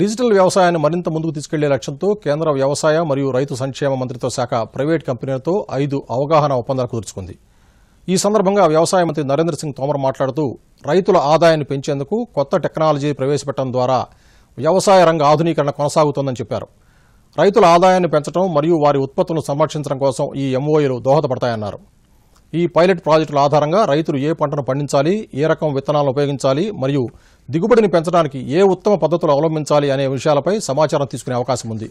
digital వ్యవసాయాన్ని మరింత ముందుకు తీసుకెళ్లే లక్ష్యంతో కేంద్ర వ్యవసాయ మరియు రైతు సంక్షేమ మంత్రిత్వ శాఖ ప్రైవేట్ కంపెనీలతో ఐదు అవగాహన ఒప్పందాలు కుదుర్చుకుంది ఈ సందర్భంగా వ్యవసాయ మంత్రి నరేంద్ర సింగ్ తోమర్ మాట్లాడుతూ రైతుల ఆదాయాన్ని పెంచేందుకు కొత్త టెక్నాలజీ ప్రవేశపెట్టడం ద్వారా వ్యవసాయ రంగ ఆధునీకరణ కొనసాగుతోందని చెప్పారు రైతుల ఆదాయాన్ని పెంచడం మరియు వారి ఉత్పత్తులను సంరక్షించడం కోసం ఈ ఎంఓఏలు దోహదపడతాయన్నారు ఈ పైలట్ ప్రాజెక్టుల ఆధారంగా రైతులు ఏ పంటను పండించాలి ఏ రకం విత్తనాలను ఉపయోగించాలి మరియు దిగుబడిని పెంచడానికి ఏ ఉత్తమ పద్ధతులు అవలంబించాలి అనే విషయాలపై సమాచారం తీసుకునే అవకాశం ఉంది